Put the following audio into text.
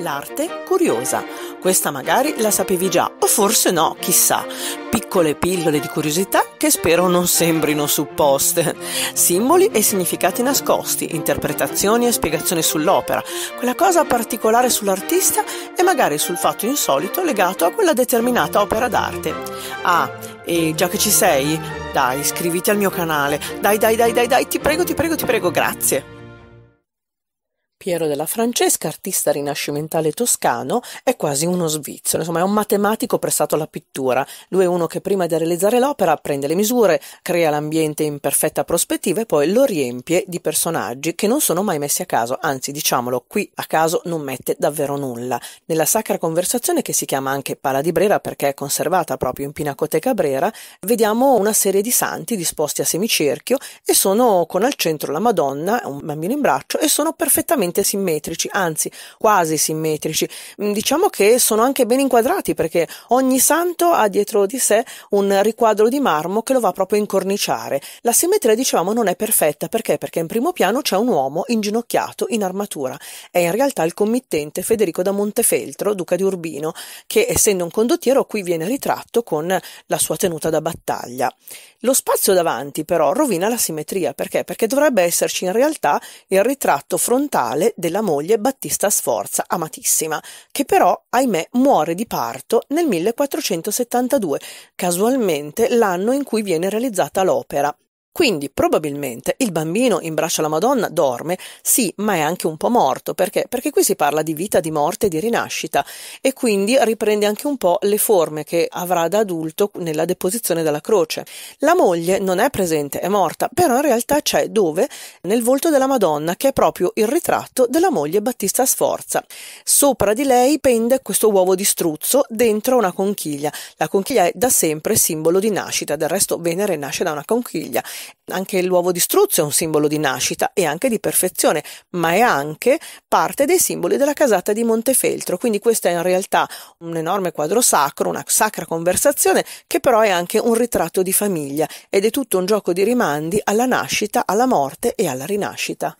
L'arte curiosa. Questa magari la sapevi già, o forse no, chissà. Piccole pillole di curiosità che spero non sembrino supposte. Simboli e significati nascosti, interpretazioni e spiegazioni sull'opera, quella cosa particolare sull'artista e magari sul fatto insolito legato a quella determinata opera d'arte. Ah, e già che ci sei, dai, iscriviti al mio canale. Dai, dai, dai, dai, dai, ti prego, ti prego, ti prego, grazie. Piero della Francesca, artista rinascimentale toscano, è quasi uno svizzero, insomma è un matematico prestato alla pittura. Lui è uno che prima di realizzare l'opera prende le misure, crea l'ambiente in perfetta prospettiva e poi lo riempie di personaggi che non sono mai messi a caso, anzi diciamolo, qui a caso non mette davvero nulla. Nella Sacra Conversazione, che si chiama anche Pala di Brera perché è conservata proprio in Pinacoteca Brera, vediamo una serie di santi disposti a semicerchio e sono con al centro la Madonna, un bambino in braccio e sono perfettamente perfettamente simmetrici, anzi quasi simmetrici. Mm, diciamo che sono anche ben inquadrati perché ogni santo ha dietro di sé un riquadro di marmo che lo va proprio a incorniciare. La simmetria, diciamo, non è perfetta perché? Perché in primo piano c'è un uomo inginocchiato in armatura. È in realtà il committente Federico da Montefeltro, duca di Urbino, che essendo un condottiero qui viene ritratto con la sua tenuta da battaglia. Lo spazio davanti però rovina la simmetria perché? Perché dovrebbe esserci in realtà il ritratto frontale sessuale della moglie Battista Sforza, amatissima, che però, ahimè, muore di parto nel 1472, casualmente l'anno in cui viene realizzata l'opera. Quindi probabilmente il bambino in braccio alla Madonna dorme, sì, ma è anche un po' morto, perché? Perché qui si parla di vita, di morte, di rinascita e quindi riprende anche un po' le forme che avrà da adulto nella deposizione della croce. La moglie non è presente, è morta, però in realtà c'è dove? Nel volto della Madonna, che è proprio il ritratto della moglie Battista Sforza. Sopra di lei pende questo uovo di struzzo dentro una conchiglia. La conchiglia è da sempre simbolo di nascita, del resto Venere nasce da una conchiglia anche l'uovo di struzzo è un simbolo di nascita e anche di perfezione, ma è anche parte dei simboli della casata di Montefeltro. Quindi questo è in realtà un enorme quadro sacro, una sacra conversazione, che però è anche un ritratto di famiglia ed è tutto un gioco di rimandi alla nascita, alla morte e alla rinascita.